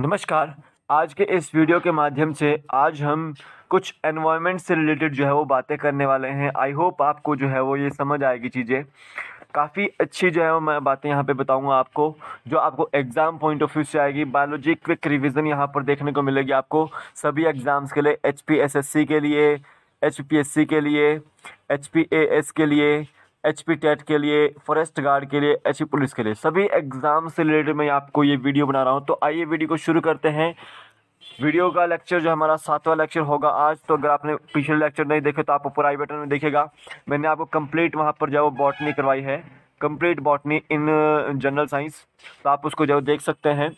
नमस्कार आज के इस वीडियो के माध्यम से आज हम कुछ एनवायरनमेंट से रिलेटेड जो है वो बातें करने वाले हैं आई होप आपको जो है वो ये समझ आएगी चीज़ें काफ़ी अच्छी जो है वो मैं बातें यहाँ पे बताऊँगा आपको जो आपको एग्ज़ाम पॉइंट ऑफ व्यू से आएगी बायोलॉजी क्विक रिविज़न यहाँ पर देखने को मिलेगी आपको सभी एग्ज़ाम्स के लिए एच के लिए एच के लिए एच के लिए एच पी टेट के लिए फॉरेस्ट गार्ड के लिए एच पुलिस के लिए सभी एग्ज़ाम से रिलेटेड मैं आपको ये वीडियो बना रहा हूँ तो आइए वीडियो को शुरू करते हैं वीडियो का लेक्चर जो हमारा सातवां लेक्चर होगा आज तो अगर आपने पिछले लेक्चर नहीं देखे तो आप प्राइवेट बटन में देखेगा मैंने आपको कंप्लीट वहाँ पर जो बॉटनी करवाई है complete botany in general science तो आप उसको जो देख सकते हैं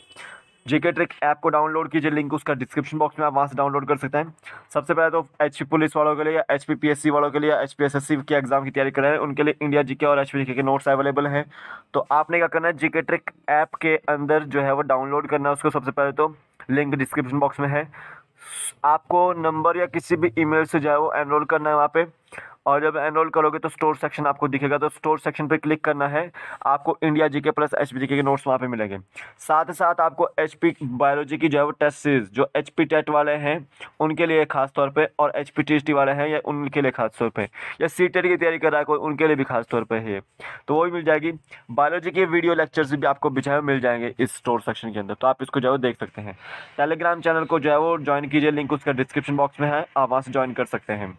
जीके ट्रिक ऐप को डाउनलोड कीजिए लिंक उसका डिस्क्रिप्शन बॉक्स में आप वहाँ से डाउनलोड कर सकते हैं सबसे पहले तो एच पुलिस वालों के लिए एच पी वालों के लिए एच पी के एग्जाम की तैयारी कर रहे हैं उनके लिए इंडिया जीके और एच के नोट्स अवेलेबल हैं तो आपने क्या करना है जीके ट्रिक ऐप के अंदर जो है वो डाउनलोड करना है उसको सबसे पहले तो लिंक डिस्क्रिप्शन बॉक्स में है आपको नंबर या किसी भी ईमेल से जो है वो एनरोल करना है वहाँ पर और जब एनरोल करोगे तो स्टोर सेक्शन आपको दिखेगा तो स्टोर सेक्शन पर क्लिक करना है आपको इंडिया जी के प्लस एच के नोट्स वहाँ पर मिलेंगे साथ ही साथ आपको एच बायोलॉजी की जो है वो टेस्ट सीरीज जो एच टेट e वाले हैं उनके लिए खास तौर पर और एच पी e वाले हैं या उनके लिए खास तौर पर या सी e की तैयारी कर रहा है कोई उनके लिए भी खास तौर पर है तो वो भी मिल जाएगी बायोलॉजी के वीडियो लेक्चर्स भी आपको बिछाए मिल जाएंगे इस स्टोर सेक्शन के अंदर तो आप इसको जो है देख सकते हैं टेलीग्राम चैनल को जो है वो ज्वाइन कीजिए लिंक उसका डिस्क्रिप्शन बॉक्स में है आप वहाँ से ज्वाइन कर सकते हैं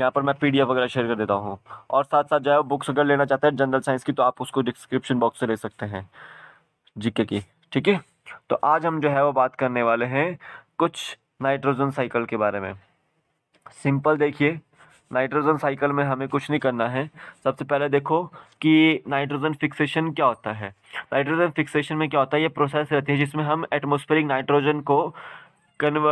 यहाँ पर मैं पी वगैरह शेयर कर देता हूँ और साथ साथ जो है बुक्स अगर लेना चाहते हैं जनरल साइंस की तो आप उसको डिस्क्रिप्शन बॉक्स से ले सकते हैं जीके की ठीक है तो आज हम जो है वो बात करने वाले हैं कुछ नाइट्रोजन साइकिल के बारे में सिंपल देखिए नाइट्रोजन साइकिल में हमें कुछ नहीं करना है सबसे पहले देखो कि नाइट्रोजन फिक्सेशन क्या होता है नाइट्रोजन फिक्सेशन में क्या होता है ये प्रोसेस रहती है जिसमें हम एटमोस्फेरिक नाइट्रोजन को कन्व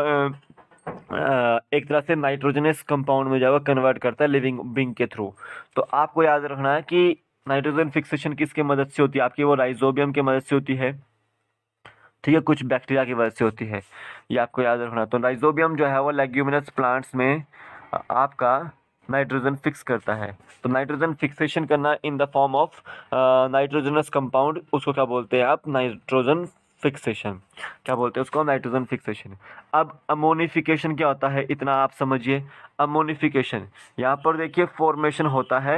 एक तरह से नाइट्रोजनस कंपाउंड में जाएगा कन्वर्ट करता है लिविंग बिंग के थ्रू तो आपको याद रखना है कि नाइट्रोजन फिक्सेशन किसके मदद से होती है आपकी वो राइजोबियम की मदद से होती है ठीक है कुछ बैक्टीरिया की वजह से होती है ये आपको याद रखना तो राइजोबियम जो है वो लेग्यूमिनस प्लांट्स में आपका नाइट्रोजन फिक्स करता है तो नाइट्रोजन फिक्सेशन करना in the form of nitrogenous compound उसको क्या बोलते हैं आप नाइट्रोजन फिक्सेशन क्या बोलते हैं उसको नाइट्रोजन फिक्सेशन अब अमोनिफिकेशन क्या होता है इतना आप समझिए अमोनिफिकेशन यहाँ पर देखिए फॉर्मेशन होता है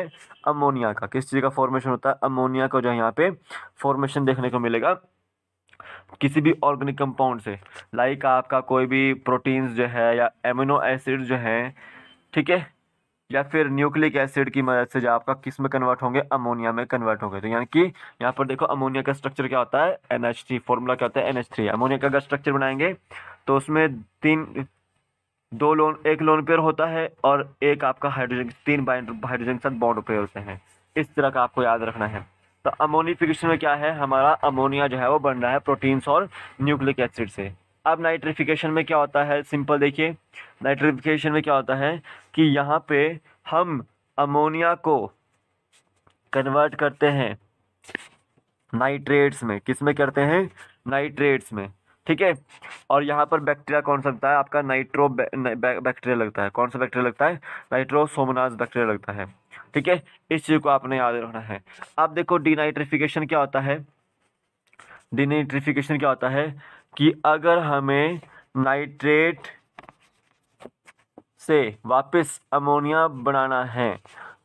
अमोनिया का किस चीज़ का फॉर्मेशन होता है अमोनिया का जो यहाँ पे फॉर्मेशन देखने को मिलेगा किसी भी ऑर्गेनिक कंपाउंड से लाइक आपका कोई भी प्रोटीन्स जो है या एमिनो एसिड जो है ठीक है या फिर न्यूक्लिक एसिड की मदद से जो आपका किस में कन्वर्ट होंगे अमोनिया में कन्वर्ट होंगे तो यानी कि यहाँ पर देखो अमोनिया का स्ट्रक्चर क्या होता है एन एच थ्री फॉर्मूला क्या होता है एन एच थ्री अमोनिया का अगर स्ट्रक्चर बनाएंगे तो उसमें तीन दो लोन एक लोन पेयर होता है और एक आपका हाइड्रोजन तीन बाइंड हाइड्रोजन के साथ बॉन्ड पेयर होते हैं इस तरह का आपको याद रखना है तो अमोनिफिकेशन में क्या है हमारा अमोनिया जो है वो बन रहा है प्रोटीन्स और न्यूक्लिक एसिड से अब नाइट्रिफिकेशन में क्या होता है सिंपल देखिए नाइट्रिफिकेशन में क्या होता है कि यहाँ पे हम अमोनिया को कन्वर्ट करते हैं नाइट्रेट्स में किस में करते हैं नाइट्रेट्स में ठीक है और यहाँ पर बैक्टीरिया कौन सा लगता है आपका नाइट्रो बैक्टीरिया लगता है कौन सा बैक्टीरिया लगता है नाइट्रोसोमोनाज बैक्टीरिया लगता है ठीक है इस चीज़ को आपने याद रखना है अब देखो डीनाइट्रिफिकेशन क्या होता है डीनाइट्रिफिकेशन क्या होता है कि अगर हमें नाइट्रेट से वापस अमोनिया बनाना है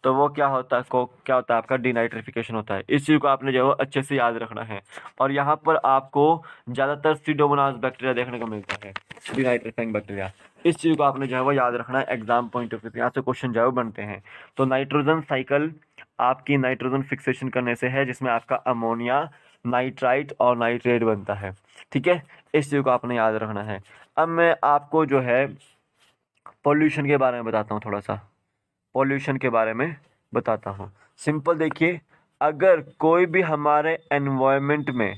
तो वो क्या होता है को क्या होता है आपका डीनाइट्रिफिकेशन होता है इस चीज़ को आपने जो है अच्छे से याद रखना है और यहाँ पर आपको ज़्यादातर सीडोमोनास बैक्टीरिया देखने को मिलता है डीनाइट्रिफाइंग बैक्टीरिया इस चीज़ को आपने जो है वो याद रखना है एग्जाम पॉइंट ऑफ व्यू यहाँ से क्वेश्चन जो है वो बनते हैं तो नाइट्रोजन साइकिल आपकी नाइट्रोजन फिक्सेशन करने से है जिसमें आपका अमोनिया नाइट्राइट और नाइट्रेट बनता है ठीक है इस चीज़ को आपने याद रखना है अब मैं आपको जो है पॉल्यूशन के बारे में बताता हूँ थोड़ा सा पॉल्यूशन के बारे में बताता हूँ सिंपल देखिए अगर कोई भी हमारे एनवायरमेंट में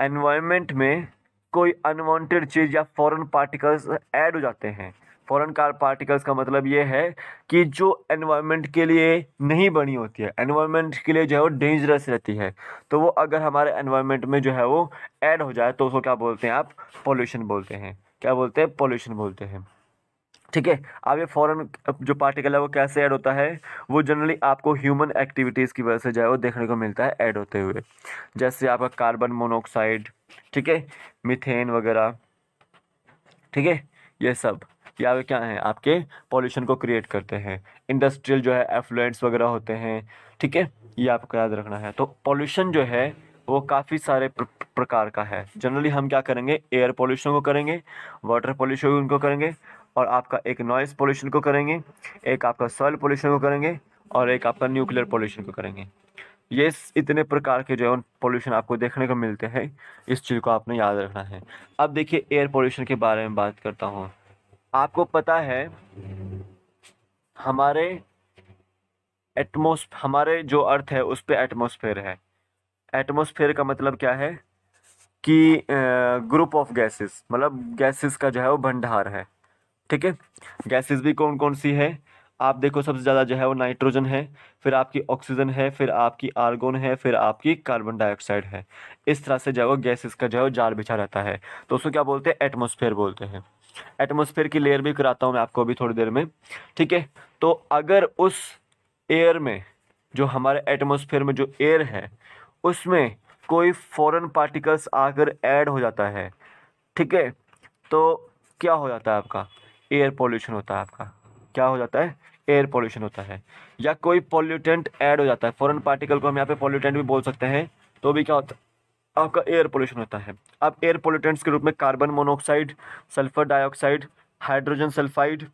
एनवायरमेंट में कोई अनवांटेड चीज़ या फॉरेन पार्टिकल्स ऐड हो जाते हैं फॉरन कार पार्टिकल्स का मतलब ये है कि जो एनवायरनमेंट के लिए नहीं बनी होती है एनवायरनमेंट के लिए जो है वो डेंजरस रहती है तो वो अगर हमारे एनवायरनमेंट में जो है वो ऐड हो जाए तो उसको क्या बोलते हैं आप पॉल्यूशन बोलते हैं क्या बोलते हैं पॉल्यूशन बोलते हैं ठीक है अब ये फॉरेन जो पार्टिकल है वो कैसे ऐड होता है वो जनरली आपको ह्यूमन एक्टिविटीज़ की वजह से जो है वो देखने को मिलता है ऐड होते हुए जैसे आपका कार्बन मोनोऑक्साइड ठीक है मिथेन वगैरह ठीक है ये सब कि आप क्या हैं आपके पॉल्यूशन को क्रिएट करते हैं इंडस्ट्रियल जो है एफ्लुएंट्स वगैरह होते हैं ठीक है ये आपको याद रखना है तो पॉल्यूशन जो है वो काफ़ी सारे प्र, प्रकार का है जनरली हम क्या करेंगे एयर पॉल्यूशन को करेंगे वाटर पॉल्यूशन को करेंगे और आपका एक नॉइज़ पॉल्यूशन को करेंगे एक आपका सॉइल पॉल्यूशन को करेंगे और एक आपका न्यूक्लियर पॉल्यूशन को करेंगे ये इतने प्रकार के जो है पॉल्यूशन आपको देखने को मिलते हैं इस चीज़ को आपने याद रखना है अब देखिए एयर पॉल्यूशन के बारे में बात करता हूँ आपको पता है हमारे एटमोस हमारे जो अर्थ है उस पर एटमोसफेयर है एटमोसफेयर का मतलब क्या है कि ग्रुप ऑफ गैसेस मतलब गैसेस का जो है वो भंडार है ठीक है गैसेस भी कौन कौन सी है आप देखो सबसे ज़्यादा जो है वो नाइट्रोजन है फिर आपकी ऑक्सीजन है फिर आपकी आर्गोन है फिर आपकी कार्बन डाइऑक्साइड है इस तरह से जो है वो गैसेस का जो है वो जार बिछा रहता है तो उसको क्या बोलते हैं एटमोसफेयर बोलते हैं एटमोसफेयर की लेयर भी कराता हूँ मैं आपको अभी थोड़ी देर में ठीक है तो अगर उस एयर में जो हमारे एटमोसफेयर में जो एयर है उसमें कोई फॉरेन पार्टिकल्स आकर ऐड हो जाता है ठीक है तो क्या हो जाता है आपका एयर पॉल्यूशन होता है आपका क्या हो जाता है एयर पॉल्यूशन होता है या कोई पॉल्यूटेंट ऐड हो जाता है फॉरेन पार्टिकल को हम यहाँ पे पॉल्यूटेंट भी बोल सकते हैं तो भी क्या होता आपका एयर पोल्यूशन होता है आप एयर पोल्यूटेंट्स के रूप में carbon monoxide sulphur dioxide hydrogen sulphide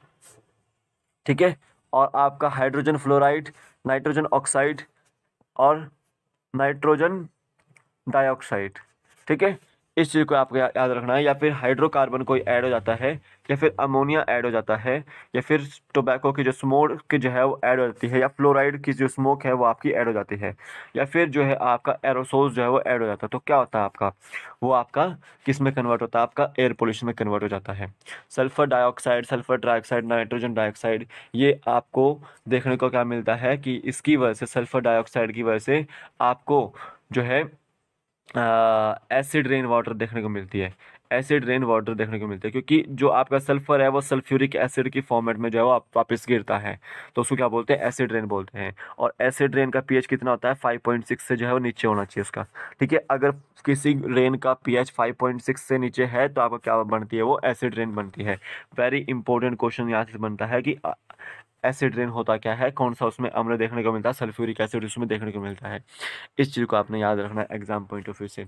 ठीक है और आपका हाइड्रोजन फ्लोराइड नाइट्रोजन ऑक्साइड और नाइट्रोजन डाइऑक्साइड ठीक है इस चीज़ को आपको या, याद रखना है या फिर हाइड्रोकार्बन कोई ऐड हो जाता है या फिर अमोनिया ऐड हो जाता है या फिर टोबैको की जो स्मोक की जो है वो ऐड हो जाती है या फ्लोराइड की जो स्मोक है वो आपकी ऐड हो जाती है या फिर जो है आपका एरोसोस जो है वो ऐड हो जाता है तो क्या होता है आपका वो आपका किस में कन्वर्ट होता है आपका एयर पोल्यूशन में कन्वर्ट हो जाता है sulphur dioxide sulphur dioxide nitrogen dioxide ये आपको देखने को क्या मिलता है कि इसकी वजह से सल्फ़र डाइऑक्साइड की वजह से आपको जो है एसिड रेन वाटर देखने को मिलती है एसिड रेन वाटर देखने को मिलती है क्योंकि जो आपका सल्फर है वो सल्फ्यूरिक एसिड की फॉर्मेट में जो है वो वापस गिरता है तो उसको क्या बोलते हैं एसिड रेन बोलते हैं और एसिड रेन का पीएच कितना होता है 5.6 से जो है वो नीचे होना चाहिए उसका ठीक है अगर किसी रेन का पीएच 5.6 से नीचे है तो आपका क्या बनती है वो एसिड रेन बनती है वेरी इंपॉर्टेंट क्वेश्चन यहाँ से बनता है कि एसिड रेन होता क्या है कौन सा उसमें अम्ल देखने को मिलता है सल्फ्यूरिक एसिड उसमें देखने को मिलता है इस चीज़ को आपने याद रखना है एग्जाम पॉइंट ऑफ व्यू से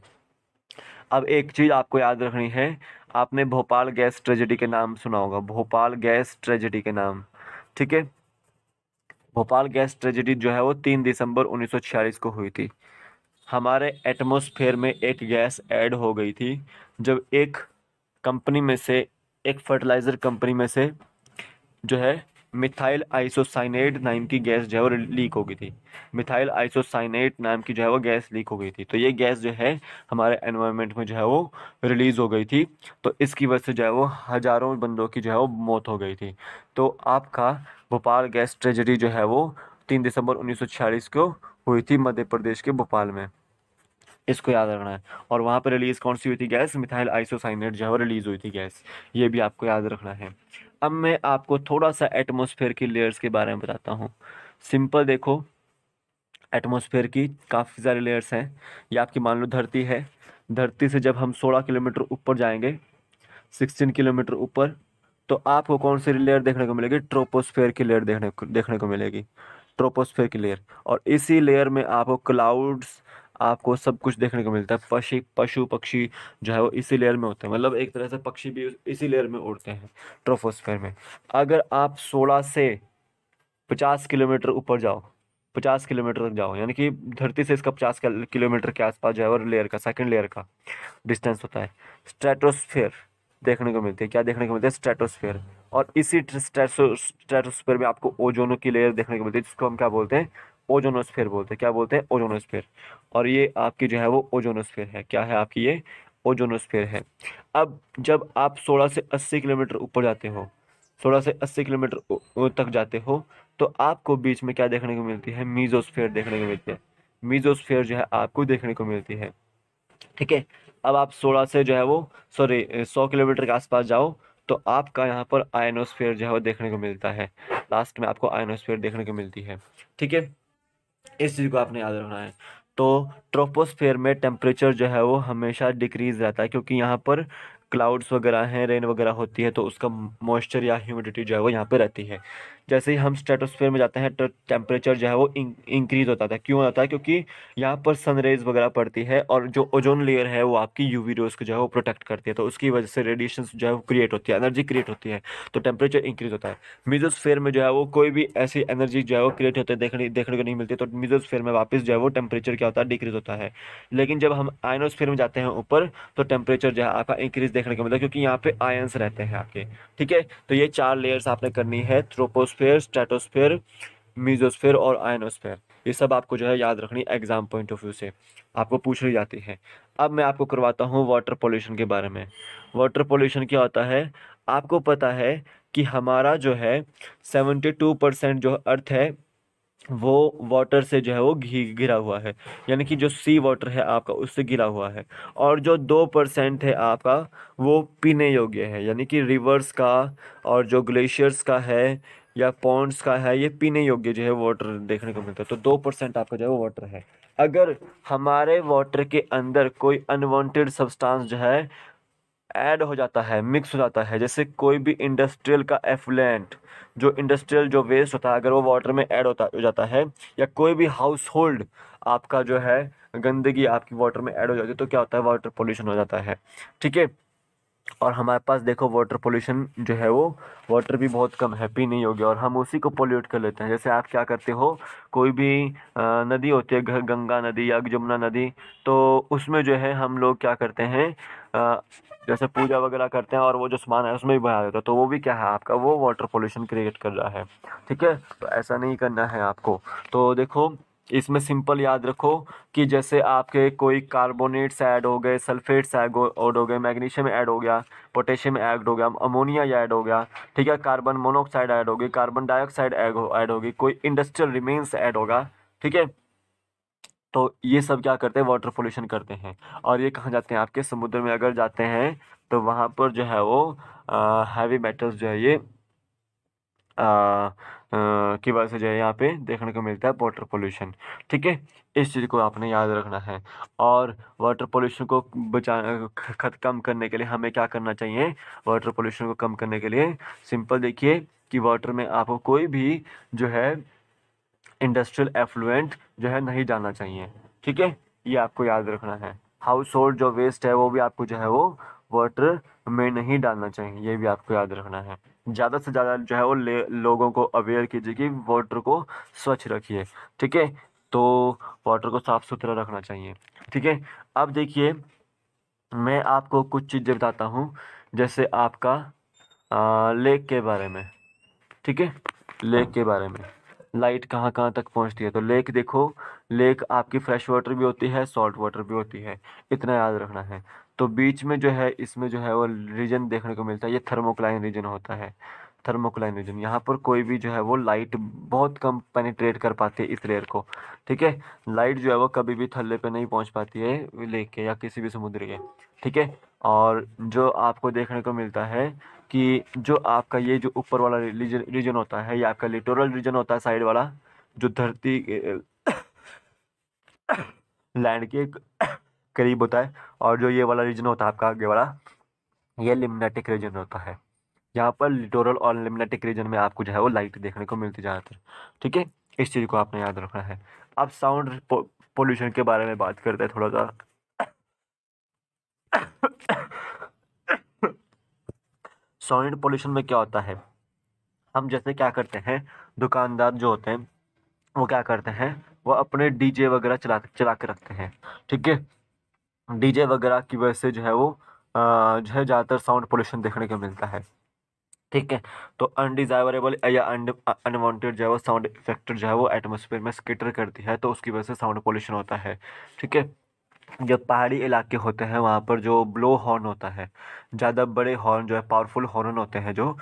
अब एक चीज़ आपको याद रखनी है आपने भोपाल गैस ट्रेजेडी के नाम सुना होगा भोपाल गैस ट्रेजेडी के नाम ठीक है भोपाल गैस ट्रेजेडी जो है वो तीन दिसंबर उन्नीस को हुई थी हमारे एटमोसफेयर में एक गैस ऐड हो गई थी जब एक कंपनी में से एक फर्टिलाइज़र कंपनी में से जो है मिथाइल आइसोसाइनेट नाम की गैस जो है वो लीक हो गई थी मिथाइल आइसोसाइनेट नाम की जो है वो गैस लीक हो गई थी तो ये गैस जो है हमारे एनवायरनमेंट में जो है वो रिलीज़ हो गई थी तो इसकी वजह से जो है वो हज़ारों बंदों की जो है वो मौत हो गई थी तो आपका भोपाल गैस ट्रेजडी जो है वो तीन दिसंबर उन्नीस को हुई थी मध्य प्रदेश के भोपाल में इसको याद रखना है और वहाँ पर रिलीज़ कौन सी हुई थी गैस मिथाइल आइसोसाइनेट जो है वो रिलीज़ हुई थी गैस ये भी आपको याद रखना है अब मैं आपको थोड़ा सा एटमॉस्फेयर की लेयर्स के बारे में बताता हूँ सिंपल देखो एटमॉस्फेयर की काफ़ी सारे लेयर्स हैं ये आपकी मान लो धरती है धरती से जब हम सोलह किलोमीटर ऊपर जाएंगे सिक्सटीन किलोमीटर ऊपर तो आपको कौन सी लेयर देखने को मिलेगी ट्रोपोस्फेयर की लेयर देखने को देखने को मिलेगी ट्रोपोस्फेयर की लेयर और इसी लेयर में आपको क्लाउड्स आपको सब कुछ देखने को मिलता है पशु पशु पक्षी जो है वो इसी लेयर में होते हैं मतलब एक तरह से पक्षी भी इसी लेयर में उड़ते हैं ट्रोफोस्फेयर में अगर आप सोलह से पचास किलोमीटर ऊपर जाओ पचास किलोमीटर तक जाओ यानी कि धरती से इसका पचास किलोमीटर के आसपास जो है वो लेयर का सेकंड लेयर का डिस्टेंस होता है स्ट्रेटोस्फेयर देखने को मिलती है क्या देखने को मिलता है स्ट्रेटोस्फेयर और इसी स्ट्रेटोस्फेयर में आपको ओजोनो की लेयर देखने को मिलती है जिसको हम क्या बोलते हैं ओजोनोस्फेयर बोलते हैं क्या बोलते हैं ओजोनोस्फेयर और ये आपकी जो है वो ओजोनोस्फेयर है क्या है आपकी ये ओजोनोस्फेयर है अब जब आप सोलह से अस्सी किलोमीटर ऊपर जाते हो सोलह से अस्सी किलोमीटर तक जाते हो तो आपको बीच में क्या देखने को मिलती है मीजोस्फेयर देखने को मिलती है मीजोस्फेयर जो है आपको देखने को मिलती है ठीक है अब आप सोलह से जो है वो सॉरी सौ किलोमीटर के आसपास जाओ तो आपका यहाँ पर आयनोस्फेयर जो है वो देखने को मिलता है लास्ट में आपको आयनोस्फेयर देखने को मिलती है ठीक है इस चीज़ को आपने याद रखना है तो ट्रोपोस्फेयर में टेम्परेचर जो है वो हमेशा डिक्रीज़ रहता है क्योंकि यहाँ पर क्लाउड्स वगैरह हैं रेन वगैरह होती है तो उसका मॉइस्चर या ह्यूमिडिटी जो है वो यहाँ पे रहती है जैसे ही हम स्ट्रेटोस्फेयर में जाते हैं तो टेम्परेचर जो है वो इंक्रीज़ होता था क्यों होता है क्योंकि यहाँ पर सनरेज वगैरह पड़ती है और जो ओजोन लेयर है वो आपकी यूवी रेज को जो है वो प्रोटेक्ट करती है तो उसकी वजह से रेडिएशन जो है वो क्रिएट होती है एनर्जी क्रिएट होती है तो टेम्परेचर इंक्रीज़ होता है मिजोस्फेयर में जो है वो कोई भी ऐसी एनर्जी जो है वो क्रिएट होती है देखने देखने को नहीं मिलती तो मिजोस्फेयर में वापस जो है वो टेम्परेचर क्या होता है डिक्रीज़ होता है लेकिन जब हम आइनोस्फेयर में जाते हैं ऊपर तो टेम्परेचर जो है आपका इंक्रीज़ देखने को मिलता है क्योंकि यहाँ पे आयंस रहते हैं आपके ठीक है तो ये चार लेयर्स आपने करनी है थ्रोपोस्फेयर स्ट्रेटोस्फेयर म्यूजोस्फेयर और आयनोस्फेयर ये सब आपको जो है याद रखनी एग्जाम पॉइंट ऑफ व्यू से आपको पूछ ली जाती है अब मैं आपको करवाता हूँ वाटर पॉल्यूशन के बारे में वाटर पॉल्यूशन क्या होता है आपको पता है कि हमारा जो है सेवेंटी टू परसेंट जो अर्थ है वो वाटर से जो है वो घी घिरा हुआ है यानी कि जो सी वाटर है आपका उससे घिरा हुआ है और जो दो परसेंट है आपका वो पीने योग्य है यानी कि रिवर्स का और जो ग्लेशियर्स का है या पॉन्ड्स का है ये पीने योग्य जो है वाटर देखने को मिलता है तो दो परसेंट आपका जो है वो वाटर है अगर हमारे वाटर के अंदर कोई अनवांटेड सब्सटेंस जो है ऐड हो जाता है मिक्स हो जाता है जैसे कोई भी इंडस्ट्रियल का एफलेंट जो इंडस्ट्रियल जो वेस्ट होता है अगर वो वाटर में ऐड होता हो जाता है या कोई भी हाउस होल्ड आपका जो है गंदगी आपकी वाटर में ऐड हो जाती है तो क्या होता है वाटर पोल्यूशन हो जाता है ठीक है और हमारे पास देखो वाटर पोल्यूशन जो है वो वाटर भी बहुत कम है पी नहीं होगी और हम उसी को पोल्यूट कर लेते हैं जैसे आप क्या करते हो कोई भी नदी होती है गंगा नदी या जमुना नदी तो उसमें जो है हम लोग क्या करते हैं जैसे पूजा वगैरह करते हैं और वो जो सामान है उसमें भी बहा देता है तो वो भी क्या है आपका वो वाटर पोल्यूशन क्रिएट कर रहा है ठीक है तो ऐसा नहीं करना है आपको तो देखो इसमें सिंपल याद रखो कि जैसे आपके कोई कार्बोनेट्स ऐड हो गए सल्फेट्स ऐड हो गए मैग्नीशियम ऐड हो गया पोटेशियम ऐड हो गया अमोनिया ऐड हो गया ठीक है कार्बन मोनोऑक्साइड ऐड हो गई कार्बन डाइऑक्साइड ऐड हो गई कोई इंडस्ट्रियल रिमेन्स ऐड होगा ठीक है तो ये सब क्या करते हैं वाटर पोल्यूशन करते हैं और ये कहाँ जाते हैं आपके समुद्र में अगर जाते हैं तो वहाँ पर जो है वो हैवी मेटल्स जो है ये की वजह से जो है यहाँ पे देखने को मिलता है वाटर पोल्यूशन ठीक है इस चीज़ को आपने याद रखना है और वाटर पोल्यूशन को बचा खत कम करने के लिए हमें क्या करना चाहिए वाटर पोल्यूशन को कम करने के लिए सिंपल देखिए कि वाटर में आपको कोई भी जो है इंडस्ट्रियल एफ्लुएंट जो है नहीं जाना चाहिए ठीक है ये आपको याद रखना है हाउस होल्ड जो वेस्ट है वो भी आपको जो है वो वाटर में नहीं डालना चाहिए ये भी आपको याद रखना है ज़्यादा से ज़्यादा जो है वो लोगों को अवेयर कीजिए कि वाटर को स्वच्छ रखिए ठीक है तो वाटर को साफ़ सुथरा रखना चाहिए ठीक है अब देखिए मैं आपको कुछ चीज़ें बताता हूँ जैसे आपका आ, लेक के बारे में ठीक है लेक के बारे में लाइट कहाँ कहाँ तक पहुँचती है तो लेक देखो लेक आपकी फ्रेश वाटर भी होती है सॉल्ट वाटर भी होती है इतना याद रखना है तो बीच में जो है इसमें जो है वो रीजन देखने को मिलता है ये थर्मोक्लाइन रीजन होता है थर्मोक्लाइन रीजन यहाँ पर कोई भी जो है वो लाइट बहुत कम पेनिट्रेट कर पाती है इस लेयर को ठीक है लाइट जो है वो कभी भी थल्ले पे नहीं पहुँच पाती है लेक के या किसी भी समुद्र के ठीक है और जो आपको देखने को मिलता है कि जो आपका ये जो ऊपर वाला रीजन होता है या आपका लिटोरल रीजन होता है साइड वाला जो धरती लैंड के करीब होता है और जो ये वाला रीजन होता है आपका आगे वाला ये लिमनेटिक रीजन होता है यहाँ पर लिटोरल और लिमनेटिक रीजन में आपको जो है वो लाइट देखने को मिलती ज़्यादातर ठीक है इस चीज़ को आपने याद रखना है अब साउंड पोल्यूशन के बारे में बात करते हैं थोड़ा सा सॉलिड पोल्यूशन में क्या होता है हम जैसे क्या करते हैं दुकानदार जो होते हैं वो क्या करते हैं वो अपने डीजे वगैरह चला चला के रखते हैं ठीक है डीजे वगैरह की वजह से जो है वो जो है ज़्यादातर साउंड पोल्यूशन देखने को मिलता है ठीक है तो अनडिज़ायरेबल या अनवांटेड जो है वो साउंड इफेक्ट जो है वो एटमोसफेयर में स्कीटर करती है तो उसकी वजह से साउंड पोल्यूशन होता है ठीक है जो पहाड़ी इलाके होते हैं वहाँ पर जो ब्लो हॉर्न होता है ज़्यादा बड़े हॉर्न जो है पावरफुल हॉर्न होते हैं जो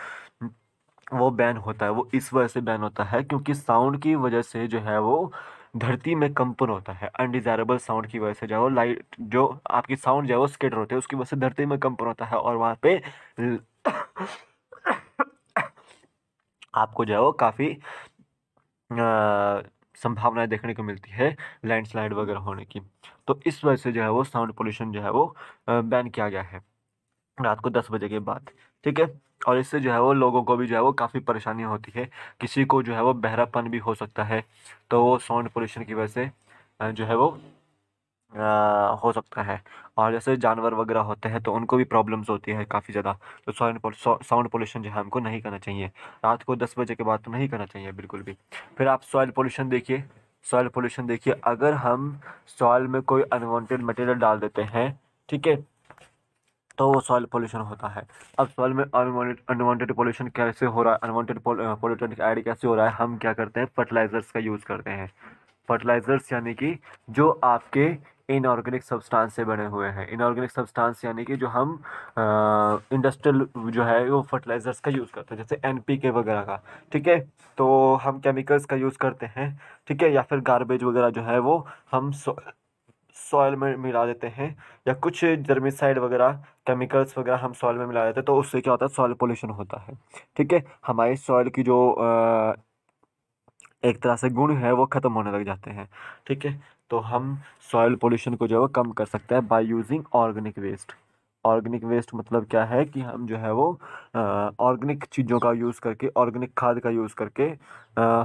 वो बैन होता है वो इस वजह से बैन होता है क्योंकि साउंड की वजह से जो है वो धरती में कंपन होता है अनडिज़ायरेबल साउंड की वजह से जो है वो लाइट जो आपकी साउंड जो है वो स्केटर होती है उसकी वजह से धरती में कंपन होता है और वहाँ पे आपको जो है वो काफ़ी संभावनाएं देखने को मिलती है लैंडस्लाइड हाँ। वगैरह होने की तो इस वजह से जो है वो साउंड पोल्यूशन जो है वो बैन किया गया है रात को दस बजे के बाद ठीक है और इससे जो है वो लोगों को भी जो है वो काफ़ी परेशानी होती है किसी को जो है वो बहरापन भी हो सकता है तो वो साउंड पोल्यूशन की वजह से जो है वो हो सकता है और जैसे जानवर वगैरह होते हैं तो उनको भी प्रॉब्लम्स होती है काफ़ी ज़्यादा तो साउंड साउंड पोल्यूशन जो है हमको नहीं करना चाहिए रात को दस बजे के बाद तो नहीं करना चाहिए बिल्कुल भी फिर आप सॉइल पोल्यूशन देखिए सॉइल पोल्यूशन देखिए अगर हम सॉइल में कोई अनवांटेड मटेरियल डाल देते हैं ठीक है तो वो सॉइल पोल्यूशन होता है अब सॉइल में अनवांटेड पोल्यूशन कैसे हो रहा है अनवांटेड पोल्यूटेंट ऐड कैसे हो रहा है हम क्या करते हैं फर्टिलाइज़र्स का यूज़ करते हैं फर्टिलाइज़र्स यानी कि जो आपके इनऑर्गेनिक सब्सटेंस से बने हुए हैं इनऑर्गेनिक सब्सटेंस यानी कि जो हम इंडस्ट्रियल जो है वो फर्टिलाइज़र्स का यूज़ करते हैं जैसे एनपीके वगैरह का ठीक है तो हम केमिकल्स का यूज़ करते हैं ठीक है या फिर गारबेज वगैरह जो है वो हम सॉयल में मिला देते हैं या कुछ जर्मिसाइड वगैरह केमिकल्स वगैरह हम सॉयल में मिला देते हैं तो उससे क्या होता है सॉयल पोल्यूशन होता है ठीक है हमारे सॉयल की जो आ, एक तरह से गुण है वो ख़त्म होने लग जाते हैं ठीक है तो हम सॉयल पोल्यूशन को जो है वो कम कर सकते हैं by using organic waste organic waste मतलब क्या है कि हम जो है वो ऑर्गेनिक चीज़ों का यूज़ करके ऑर्गेनिक खाद का यूज़ करके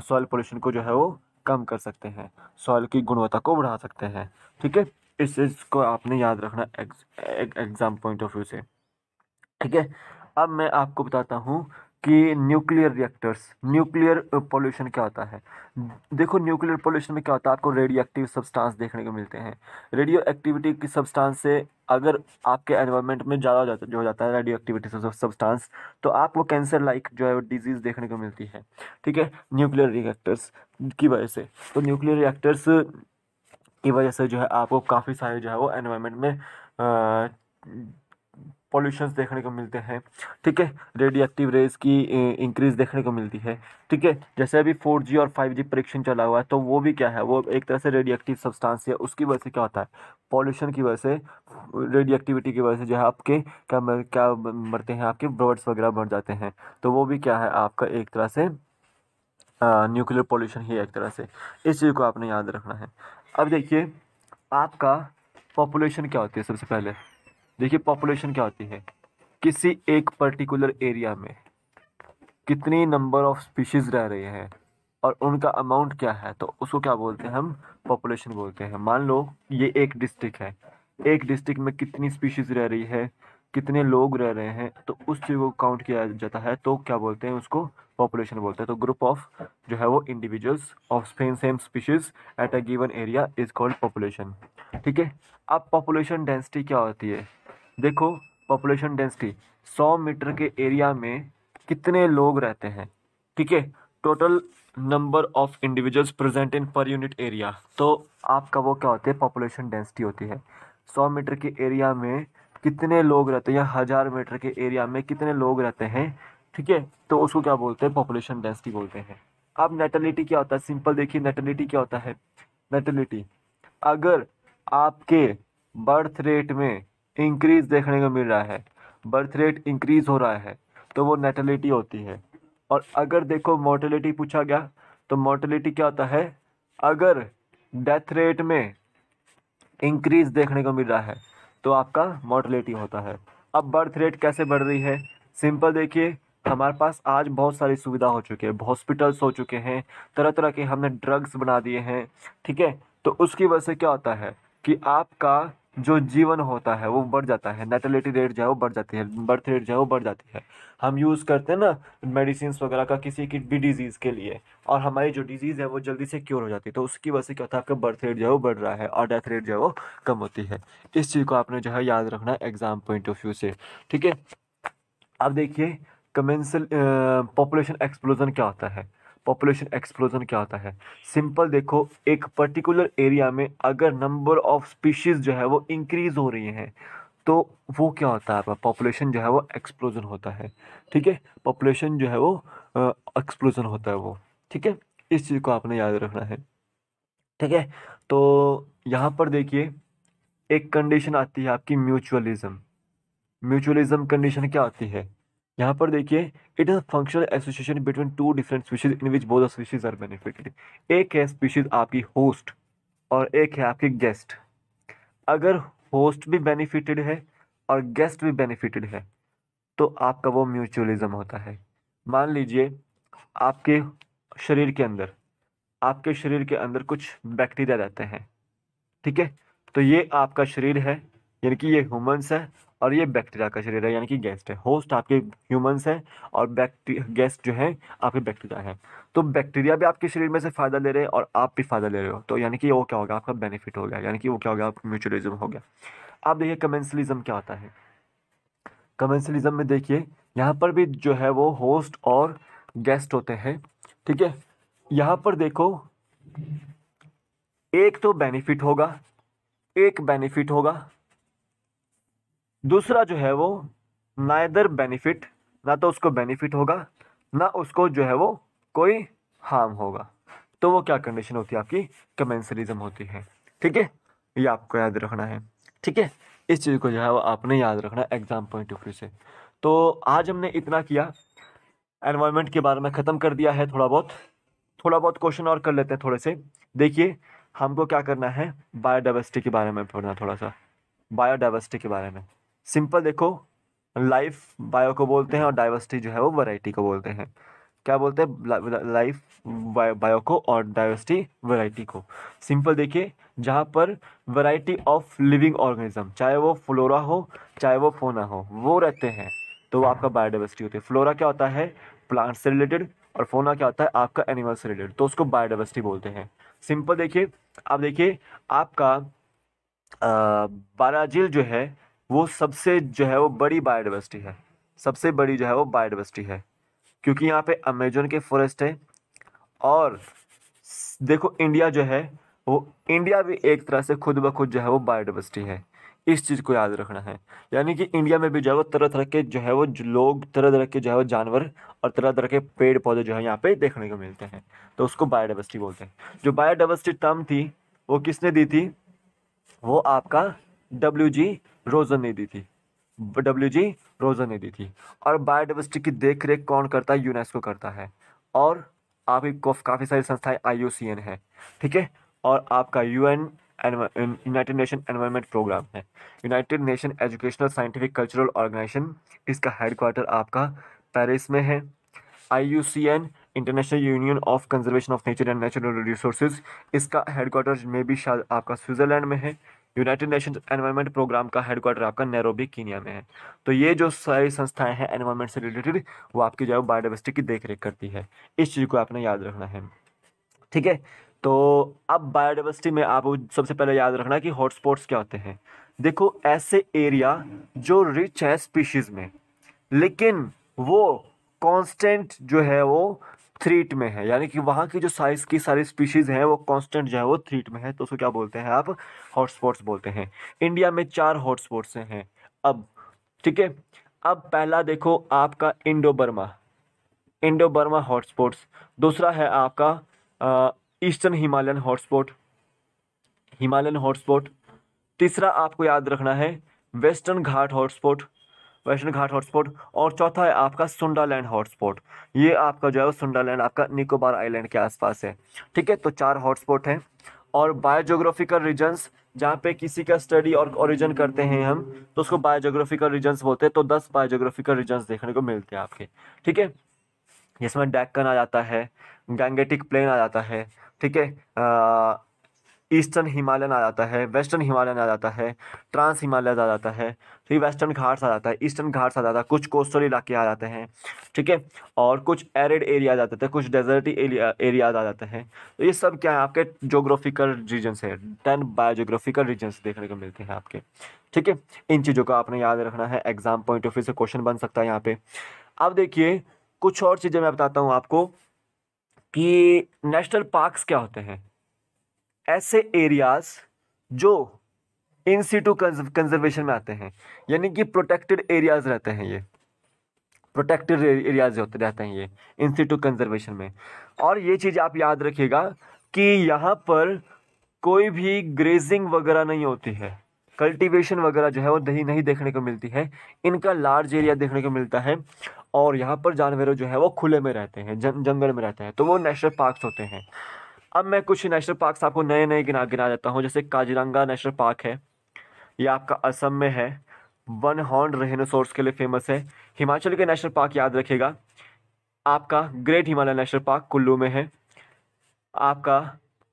सॉयल पोल्यूशन को जो है वो कम कर सकते हैं सॉयल की गुणवत्ता को बढ़ा सकते हैं ठीक है इस चीज़ को आपने याद रखना एग्ज़ाम पॉइंट ऑफ व्यू से ठीक है अब मैं आपको बताता हूँ कि न्यूक्लियर रिएक्टर्स न्यूक्लियर पोल्यूशन क्या होता है देखो न्यूक्लियर पोल्यूशन में क्या होता है आपको रेडियो एक्टिव सब्सटेंस देखने को मिलते हैं रेडियो एक्टिविटी की सब्सटेंस से अगर आपके एनवायरनमेंट में ज़्यादा हो जाता हो जाता है रेडियो एक्टिविटी सब्सटेंस तो आपको कैंसर लाइक जो है वो डिजीज़ देखने को मिलती है ठीक है न्यूक्लियर रिएक्टर्स की वजह से तो न्यूक्लियर रिएक्टर्स की वजह से जो है आपको काफ़ी सारे जो है वो एनवायरनमेंट में आ, पॉल्यूशंस देखने को मिलते हैं ठीक है रेडियो एक्टिव रेज की इंक्रीज देखने को मिलती है ठीक है जैसे अभी 4G और 5G परीक्षण चला हुआ है तो वो भी क्या है वो एक तरह से रेडियो एक्टिव सब्सटेंस है उसकी वजह से क्या होता है पॉल्यूशन की वजह से रेडियो एक्टिविटी की वजह से जो है आपके क्या मर, क्या मरते हैं आपके बर्ड्स वगैरह मर जाते हैं तो वो भी क्या है आपका एक तरह से न्यूक्लियर पॉल्यूशन ही एक तरह से इस चीज़ को आपने याद रखना है अब देखिए आपका पॉपुलेशन क्या होती है सबसे पहले देखिए पॉपुलेशन क्या होती है किसी एक पर्टिकुलर एरिया में कितनी नंबर ऑफ स्पीशीज़ रह रहे हैं और उनका अमाउंट क्या है तो उसको क्या बोलते हैं हम पॉपुलेशन बोलते हैं मान लो ये एक डिस्ट्रिक्ट है एक डिस्ट्रिक्ट में कितनी स्पीशीज़ रह रही है कितने लोग रह रहे हैं तो उस चीज़ को काउंट किया जाता है तो क्या बोलते हैं उसको पॉपुलेशन बोलते हैं तो ग्रुप ऑफ जो है वो individuals of Spain same species at a given area is called population ठीक है अब पॉपुलेशन डेंसिटी क्या होती है देखो पॉपुलेशन डेंसिटी 100 मीटर के एरिया में कितने लोग रहते हैं ठीक है total number of individuals present in per unit area तो आपका वो क्या होता है पॉपुलेशन डेंसिटी होती है 100 मीटर के एरिया में कितने लोग रहते हैं या हज़ार मीटर के एरिया में कितने लोग रहते हैं ठीक है तो उसको क्या बोलते हैं पॉपुलेशन डेंसिटी बोलते हैं अब नेटलिटी क्या होता है सिंपल देखिए नेटलिटी क्या होता है नेटलिटी अगर आपके बर्थ रेट में इंक्रीज देखने को मिल रहा है बर्थ रेट इंक्रीज हो रहा है तो वो नेटलिटी होती है और अगर देखो मोर्टलिटी पूछा गया तो मोर्टलिटी क्या होता है अगर डेथ रेट में इंक्रीज देखने को मिल रहा है तो आपका मॉडलिटी होता है अब बर्थ रेट कैसे बढ़ रही है सिंपल देखिए हमारे पास आज बहुत सारी सुविधा हो चुकी है हॉस्पिटल्स हो चुके हैं तरह तरह के हमने ड्रग्स बना दिए हैं ठीक है तो उसकी वजह से क्या होता है कि आपका जो जीवन होता है वो बढ़ जाता है नेटलिटी रेट जो है वो बढ़ जाती है बर्थ रेट जो है वो बढ़ जाती है हम यूज़ करते हैं ना मेडिसिन वगैरह का किसी की भी डिजीज़ के लिए और हमारी जो डिजीज़ है वो जल्दी से क्योर हो जाती है तो उसकी वजह से क्या होता है आपका बर्थ रेट जो है वो बढ़ रहा है और डेथ रेट जो है वो कम होती है इस चीज़ को आपने जो है याद रखना है एग्ज़ाम पॉइंट ऑफ व्यू से ठीक है अब देखिए कमेंसल पॉपुलेशन एक्सप्लोजन क्या होता है पॉपुलेशन एक्सप्लोजन क्या होता है सिंपल देखो एक पर्टिकुलर एरिया में अगर नंबर ऑफ स्पीशीज़ जो है वो इंक्रीज़ हो रही हैं तो वो क्या होता है आपका पॉपुलेशन जो है वो एक्सप्लोजन होता है ठीक है पॉपुलेशन जो है वो एक्सप्लोजन होता है वो ठीक है इस चीज़ को आपने याद रखना है ठीक है तो यहाँ पर देखिए एक कंडीशन आती है आपकी म्यूचुअलिज़्म म्यूचुअलिज़्म कंडीशन क्या होती है यहाँ पर देखिए it is functional association between two different species in which both species are benefited एक है स्पीशीज आपकी होस्ट और एक है आपकी गेस्ट अगर होस्ट भी बेनिफिटेड है और गेस्ट भी बेनिफिटेड है तो आपका वो म्यूचुअलिज्म होता है मान लीजिए आपके शरीर के अंदर आपके शरीर के अंदर कुछ बैक्टीरिया रहते हैं ठीक है तो ये आपका शरीर है यानी कि ये ह्यूमंस है और ये बैक्टीरिया का शरीर है यानी कि गेस्ट है होस्ट आपके ह्यूमंस है और बैक्टीरिया गेस्ट जो है आपके बैक्टीरिया है तो बैक्टीरिया भी आपके शरीर में से फ़ायदा ले रहे हैं और आप भी फ़ायदा ले रहे हो तो यानी कि वो क्या होगा आपका बेनिफिट हो गया यानी कि वो क्या होगा आपका म्यूचुअलिज्म हो गया आप देखिए कमेंसलिज्म क्या होता है कमेंसलिज्म में देखिए यहाँ पर भी जो है वो होस्ट और गेस्ट होते हैं ठीक है यहाँ पर देखो एक तो बेनिफिट होगा एक बेनिफिट होगा दूसरा जो है वो इधर बेनिफिट ना तो उसको बेनिफिट होगा ना उसको जो है वो कोई हार्म होगा तो वो क्या कंडीशन होती है आपकी कमेंसरिज्म होती है ठीक है ये आपको याद रखना है ठीक है इस चीज़ को जो है वो आपने याद रखना है एग्ज़ाम पॉइंट ऑफ व्यू से तो आज हमने इतना किया एनवायरमेंट के बारे में ख़त्म कर दिया है थोड़ा बहुत थोड़ा बहुत क्वेश्चन और कर लेते हैं थोड़े से देखिए हमको क्या करना है बायोडाइवर्सिटी के बारे में पढ़ना थोड़ा सा बायोडाइवर्सिटी के बारे में सिंपल देखो लाइफ बायो को बोलते हैं और डाइवर्सिटी जो है वो वैरायटी को बोलते हैं क्या बोलते हैं लाइफ बायो को और डाइवर्सिटी वैरायटी को सिंपल देखिए जहाँ पर वैरायटी ऑफ लिविंग ऑर्गेनिज्म चाहे वो फ्लोरा हो चाहे वो फोना हो वो रहते हैं तो वो आपका बायोडाइवर्सिटी होती है फ्लोरा क्या होता है प्लांट से रिलेटेड और फोना क्या होता है आपका एनिमल से रिलेटेड तो उसको बायोडाइवर्सिटी बोलते हैं सिंपल देखिए आप देखिए आपका बाराजील जो है वो सबसे जो है वो बड़ी बायोडाइवर्सिटी है सबसे बड़ी जो है वो बायोडाइवर्सिटी है क्योंकि यहाँ पे अमेजोन के फॉरेस्ट है और देखो इंडिया जो है वो इंडिया भी एक तरह से खुद ब खुद जो है वो बायोडाइवर्सिटी है इस चीज़ को याद रखना है यानी कि इंडिया में भी जो है वो तरह तरह के जो है वो लोग तरह तरह के जो है वो जानवर और तरह तरह के पेड़ पौधे जो है यहाँ पे देखने को मिलते हैं तो उसको बायोडाइवर्सिटी बोलते हैं जो बायोडाइवर्सिटी टर्म थी वो किसने दी थी वो आपका डब्ल्यू जी रोजन ने दी थी डब्ल्यू जी रोजन ने दी थी और बायोडाइवर्सिटी की देख रेख कौन करता है यूनेस्को करता है और आपकी काफ़ी सारी संस्थाएं आई यू सी एन है ठीक है और आपका U N United Nation environment programme है United Nation educational scientific cultural organisation इसका हेडक्वार्टर आपका पेरिस में है I U C N international union of conservation of nature and natural resources इसका हेडक्वार्टर में भी शायद आपका स्विट्ज़रलैंड में है यूनाइटेड नेशंस एनवायरनमेंट प्रोग्राम का हेडक्वार्टर आपका नैरोबी कीनिया में है तो ये जो सारी संस्थाएं हैं एनवायरनमेंट से रिलेटेड वो आपकी जो है बायोडाइवर्सिटी की देख करती है इस चीज़ को आपने याद रखना है ठीक है तो अब बायोडाइवर्सिटी में आप सबसे पहले याद रखना कि हॉटस्पॉट्स क्या होते हैं देखो ऐसे एरिया जो रिच है स्पीशीज़ में लेकिन वो कांस्टेंट जो है वो थ्रीट में है यानी कि वहाँ की जो साइज की सारी स्पीशीज हैं वो कांस्टेंट जो है वो थ्रीट में है तो उसको क्या बोलते हैं आप हॉटस्पॉट्स बोलते हैं इंडिया में चार हॉटस्पॉट्स हैं अब ठीक है अब पहला देखो आपका Indo Burma Indo Burma hotspots दूसरा है आपका Eastern Himalayan hotspot Himalayan hotspot तीसरा आपको याद रखना है Western Ghat hotspot Vaishno Ghat hotspot और चौथा है आपका सुंडालैंड हॉटस्पॉट ये आपका जो है वो सुंडालैंड आपका निकोबार आइलैंड के आसपास है ठीक है तो चार हॉटस्पॉट हैं और बायोजोग्राफिकल रीजन्स जहाँ पे किसी का स्टडी और ओरिजन करते हैं हम तो उसको बायोजोग्राफिकल रीजन्स बोलते हैं तो दस बायोजोग्राफिकल रीजन्स देखने को मिलते हैं आपके ठीक है जिसमें डैक्कन आ जाता है गैंगेटिक प्लेन आ जाता है ठीक है ईस्टर्न हिमालयन आ जाता है वेस्टर्न हिमालयन आ जाता है ट्रांस हिमालय आ जाता है फिर वेस्टर्न घाट्स आ जाता है ईस्टर्न घाट्स आ जाता है कुछ कोस्टल इलाके आ जाते हैं ठीक है और कुछ एरिड एरिया आ जाते थे कुछ डेजर्टी एरियाज आ जाते हैं तो ये सब क्या है आपके जोग्राफिकल रीजन्स है टेन बायोजोग्राफिकल रीजन्स देखने को मिलते हैं आपके ठीक है इन चीज़ों को आपने याद रखना है एग्जाम पॉइंट ऑफ व्यू से क्वेश्चन बन सकता है यहाँ पे अब देखिए कुछ और चीज़ें मैं बताता हूँ आपको कि नेशनल पार्क्स क्या होते हैं ऐसे एरियाज जो इन सीटू कंजर्वेशन में आते हैं यानी कि प्रोटेक्टेड एरियाज रहते हैं ये प्रोटेक्टेड एरियाज होते रहते हैं ये इन सीटू कंजर्वेशन में और ये चीज़ आप याद रखिएगा कि यहाँ पर कोई भी ग्रेजिंग वगैरह नहीं होती है कल्टीवेशन वगैरह जो है वो दही नहीं देखने को मिलती है इनका लार्ज एरिया देखने को मिलता है और यहाँ पर जानवरों जो है वो खुले में रहते हैं जंगल में रहते हैं तो वो नेशनल पार्क्स होते हैं अब मैं कुछ नेशनल पार्क आपको नए नए गिना गिना देता हूँ जैसे काजिरंगा नेशनल पार्क है ये आपका असम में है वन हॉर्न रेहनोसोर्स के लिए फेमस है हिमाचल के नेशनल पार्क याद रखेगा आपका great Himalaya national park Kullu में है आपका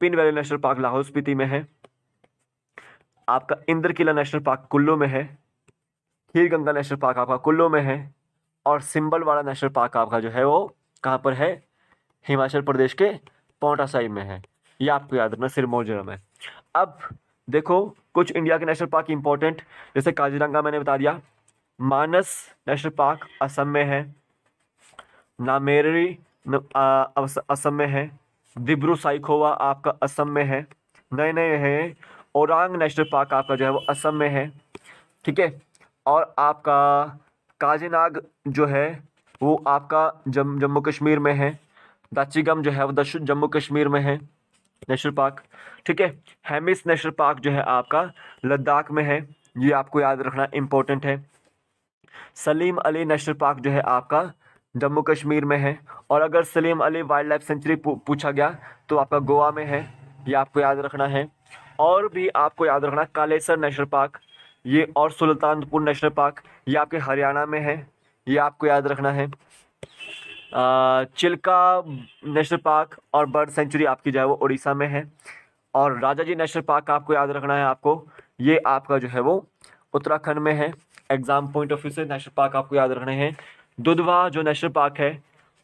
pin valley national park Lahaul Spiti में है आपका इंद्र किला नेशनल पार्क कुल्लू में है हीर गंगा नेशनल पार्क आपका कुल्लू में है और सिम्बलवाड़ा नेशनल पार्क आपका जो है वो कहाँ पर है हिमाचल प्रदेश के पोंटासाई में है ये आपको याद रखना सिरमौर जिला में अब देखो कुछ इंडिया के नेशनल पार्क इंपॉर्टेंट जैसे काजीरंगा मैंने बता दिया मानस नेशनल पार्क असम में है नामेरी असम में है दिब्रू साइकोवा आपका असम में है नए नए हैं औरंग नेशनल पार्क आपका जो है वो असम में है ठीक है और आपका काजीनाग जो है वो आपका जम्मू कश्मीर में है दाचीगम जो है वो जम्मू कश्मीर में है नेशनल पार्क ठीक है हेमिस नेशनल पार्क जो है आपका लद्दाख में है ये आपको याद रखना इम्पोर्टेंट है सलीम अली नेशनल पार्क जो है आपका जम्मू कश्मीर में है और अगर Salim Ali wildlife sanctuary पूछा गया तो आपका गोवा में है ये आपको याद रखना है और भी आपको याद रखना कालेसर नेशनल पार्क ये और सुल्तानपुर नेशनल पार्क ये आपके हरियाणा में है ये आपको याद रखना है चिल्का नेशनल पार्क और बर्ड सेंचुरी आपकी जो है वो उड़ीसा में है और राजा जी नेशनल पार्क आपको याद रखना है आपको ये आपका जो है वो उत्तराखंड में है एग्ज़ाम पॉइंट ऑफ व्यू से नेशनल पार्क आपको याद रखने हैं दुधवा जो नेशनल पार्क है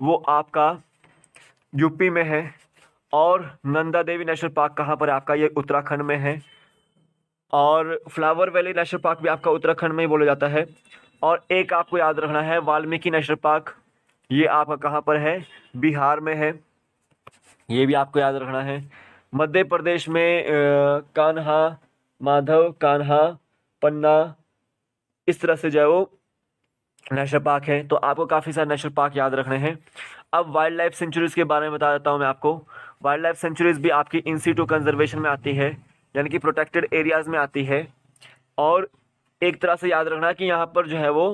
वो आपका यूपी में है और नंदा देवी नेशनल पार्क कहाँ पर है आपका ये उत्तराखंड में है और फ्लावर वैली नेशनल पार्क भी आपका उत्तराखंड में ही बोला जाता है और एक आपको याद रखना है वाल्मीकि नेशनल पार्क ये आपका कहाँ पर है बिहार में है ये भी आपको याद रखना है मध्य प्रदेश में कान्हा माधव कान्हा पन्ना इस तरह से जो है वो नेशनल पार्क है तो आपको काफ़ी सारे नेशनल पार्क याद रखने हैं अब वाइल्ड लाइफ सेंचुरीज़ के बारे में बता देता हूँ मैं आपको वाइल्ड लाइफ सेंचुरीज़ भी आपकी इन सीटू कंजर्वेशन में आती है यानी कि प्रोटेक्टेड एरियाज़ में आती है और एक तरह से याद रखना कि यहाँ पर जो है वो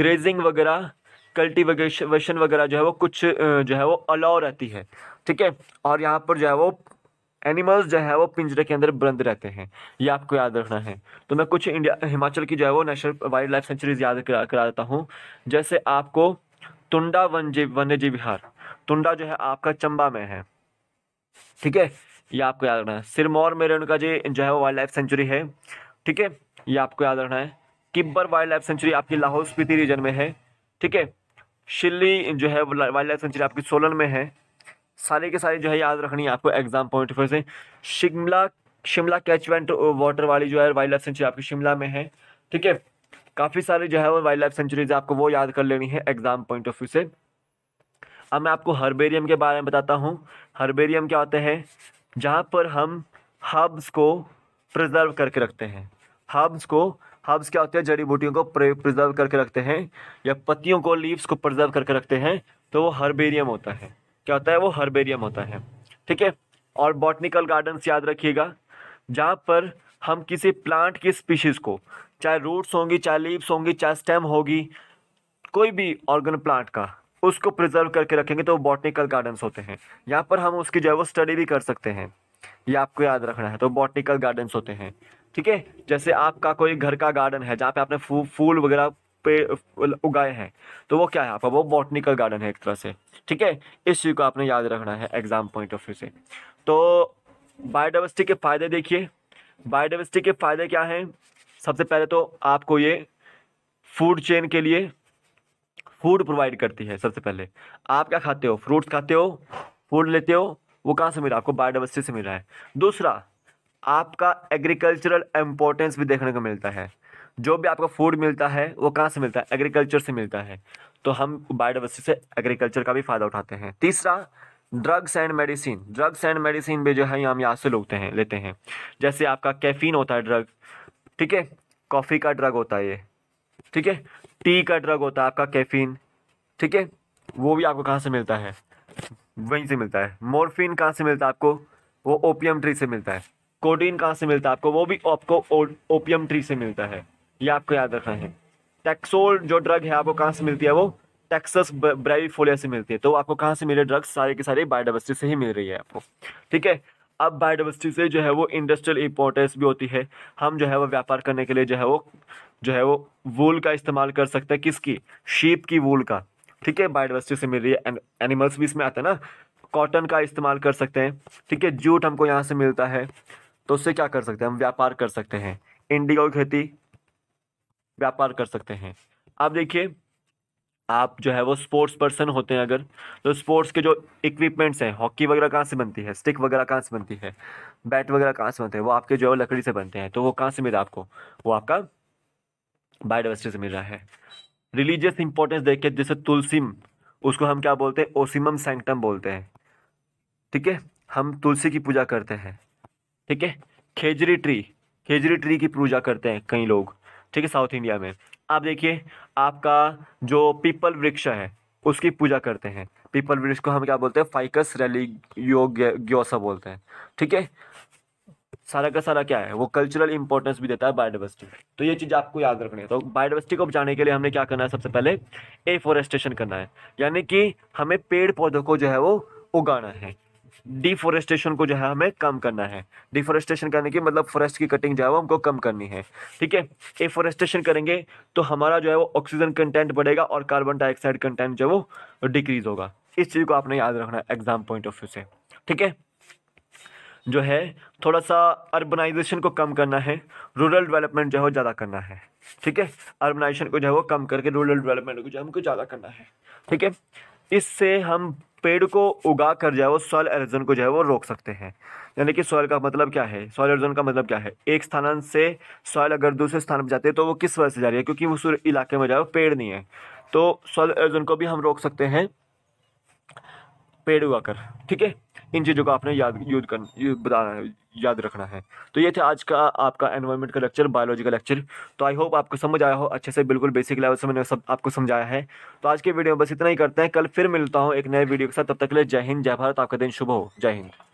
ग्रेजिंग वगैरह कल्टिवेशन वगैरह जो है वो कुछ जो है वो अलाव रहती है ठीक है और यहाँ पर जो है वो एनिमल्स जो है वो पिंजरे के अंदर बंद रहते हैं ये आपको याद रखना है तो मैं कुछ इंडिया हिमाचल की जो है वो नेशनल वाइल्ड लाइफ सेंचुरीज याद करा करा देता हूँ जैसे आपको टुंडा वन्य वन्यजीव विहार टुंडा जो है आपका चंबा में है ठीक है ये आपको याद रखना है सिरमौर में रेणुका जी जो है वो वाइल्ड लाइफ सेंचुरी है ठीक है ये आपको याद रखना है किब्बर वाइल्ड लाइफ सेंचुरी आपकी लाहौल स्पीति रीजन में है ठीक है शिल्ली जो है वाइल्ड लाइफ सेंचुरी आपकी सोलन में है सारे के सारे जो है याद रखनी है आपको एग्जाम पॉइंट ऑफ व्यू से शिमला शिमला कैचमेंट वाटर वाली जो है वाइल्ड लाइफ सेंचुरी आपकी शिमला में है ठीक है काफ़ी सारे जो है वो वाइल्ड लाइफ सेंचुरीज आपको वो याद कर लेनी है एग्ज़ाम पॉइंट ऑफ व्यू से अब मैं आपको हर्बेरियम के बारे में बताता हूँ हर्बेरियम क्या होता है जहाँ पर हम हर्ब्स को प्रिजर्व करके रखते हैं हर्ब्स को हर्ब्स क्या होते हैं जड़ी बूटियों को प्रिजर्व करके रखते हैं या पत्तियों को लीव्स को प्रिजर्व करके रखते हैं तो वो हर्बेरियम होता है क्या होता है वो हर्बेरियम होता है ठीक है और बॉटनिकल गार्डन्स याद रखिएगा जहाँ पर हम किसी प्लांट की स्पीशीज़ को चाहे रूट्स होंगी चाहे लीव्स होंगी चाहे स्टेम होगी कोई भी ऑर्गन प्लांट का उसको प्रिजर्व करके रखेंगे तो वो बॉटनिकल गार्डन्स होते हैं यहाँ पर हम उसकी जो है वो स्टडी भी कर सकते हैं ये आपको याद रखना है तो बॉटनिकल गार्डन्स होते हैं ठीक है जैसे आपका कोई घर का गार्डन है जहाँ पे आपने फू, फूल वगैरह पे उगाए हैं तो वो क्या है आपका वो बॉटनिकल गार्डन है एक तरह से ठीक है इस चीज़ को आपने याद रखना है एग्जाम पॉइंट ऑफ व्यू से तो बायोडावर्सिटी के फ़ायदे देखिए बायोडावर्सिटी के फ़ायदे क्या हैं सबसे पहले तो आपको ये फूड चेन के लिए फूड प्रोवाइड करती है सबसे पहले आप क्या खाते हो फ्रूट्स खाते हो फूड लेते हो वो कहाँ से मिला आपको बायोडाइवर्सिटी से मिला है दूसरा आपका एग्रीकल्चरल इम्पोर्टेंस भी देखने को मिलता है जो भी आपका फूड मिलता है वो कहाँ से मिलता है एग्रीकल्चर से मिलता है तो हम बायोडावर्सिटी से एग्रीकल्चर का भी फ़ायदा उठाते हैं तीसरा drugs and medicine drugs and medicine भी जो है हम यहाँ से लोगते हैं लेते हैं जैसे आपका कैफीन होता है ड्रग ठीक है कॉफ़ी का ड्रग होता है ये ठीक है टी का ड्रग होता है आपका कैफीन ठीक है वो भी आपको कहाँ से मिलता है वहीं से मिलता है मोरफिन कहाँ से मिलता है आपको वो ओपियम ट्री से मिलता है कोडीन कहाँ से मिलता है आपको वो भी आपको ओपियम ट्री से मिलता है ये आपको याद रखना है टेक्सोल जो ड्रग है आपको कहाँ से मिलती है वो टेक्सस ब्रेविफोलिया से मिलती है तो आपको कहाँ से मिले ड्रग्स सारे के सारे बायोडाइवर्सिटी से ही मिल रही है आपको ठीक है अब बायोडावर्सिटी से जो है वो इंडस्ट्रियल इम्पोर्टेंस भी होती है हम जो है वो व्यापार करने के लिए जो है वो जो है वो वूल का इस्तेमाल कर सकते हैं किसकी शीप की वूल का ठीक है बायोडावर्सिटी से मिल रही है एनिमल्स भी इसमें आता है ना कॉटन का इस्तेमाल कर सकते हैं ठीक है जूट हमको यहाँ से मिलता है तो उससे क्या कर सकते हैं हम व्यापार कर सकते हैं इंडिगो की खेती व्यापार कर सकते हैं आप देखिए आप जो है वो स्पोर्ट्स पर्सन होते हैं अगर तो स्पोर्ट्स के जो इक्विपमेंट्स हैं हॉकी वगैरह कहाँ से बनती है स्टिक वगैरह कहाँ से बनती है बैट वगैरह कहाँ से बनते हैं वो आपके जो है वो लकड़ी से बनते हैं तो वो कहाँ से मिल रहा है आपको वो आपका बायोडाइवर्सिटी से मिल रहा है रिलीजियस इंपॉर्टेंस देखिए जैसे तुलसीम उसको हम क्या बोलते हैं ओसिमम सेंटम बोलते हैं ठीक है हम तुलसी की पूजा करते हैं ठीक है खेजरी ट्री खेजरी ट्री की पूजा करते हैं कई लोग ठीक है साउथ इंडिया में आप देखिए आपका जो पीपल वृक्ष है उसकी पूजा करते हैं पीपल वृक्ष को हम क्या बोलते हैं फाइकस रेलियोसा बोलते हैं ठीक है सारा का सारा क्या है वो कल्चरल इंपॉर्टेंस भी देता है बायोडाइवर्सिटी तो ये चीज़ आपको याद रखनी है तो बायोडाइवर्सिटी को बचाने के लिए हमने क्या करना है सबसे पहले एफॉरेस्टेशन करना है यानी कि हमें पेड़ पौधों को जो है वो उगाना है डिफोरेस्टेशन को जो है हमें कम करना है डिफोरेस्टेशन करने मतलब की मतलब फॉरेस्ट की कटिंग जो है वो हमको कम करनी है ठीक है एफोरेस्टेशन करेंगे तो हमारा जो है वो ऑक्सीजन कंटेंट बढ़ेगा और कार्बन डाइऑक्साइड कंटेंट जो है वो डिक्रीज होगा इस चीज़ को आपने याद रखना है एग्जाम पॉइंट ऑफ व्यू से ठीक है जो है थोड़ा सा अर्बनाइजेशन को कम करना है रूरल डेवलपमेंट जो है वो ज़्यादा करना है ठीक है अर्बनाइजेशन को जो है वो कम करके रूरल डेवलपमेंट को जो है हमको ज़्यादा करना है ठीक है इससे हम पेड़ को उगा कर जो है वो सॉयल एरोजन को जो है वो रोक सकते हैं यानी कि सॉयल का मतलब क्या है सॉयल एरोजन का मतलब क्या है एक स्थान से सॉयल अगर दूसरे स्थान पर जाते हैं तो वो किस वजह से जा रही है क्योंकि वो सूर्य इलाके में जो है पेड़ नहीं है तो सॉयल एरोजन को भी हम रोक सकते हैं पेड़ कर ठीक है इन चीज़ों को आपने याद यूज कर बताना है याद रखना है तो ये था आज का आपका एनवायरमेंट का लेक्चर बायोलॉजी का लेक्चर तो आई होप आपको समझ आया हो अच्छे से बिल्कुल बेसिक लेवल से मैंने सब आपको समझाया है तो आज के वीडियो में बस इतना ही करते हैं कल फिर मिलता हूँ एक नए वीडियो के साथ तब तक के लिए जय हिंद जय भारत आपका दिन शुभ हो जय हिंद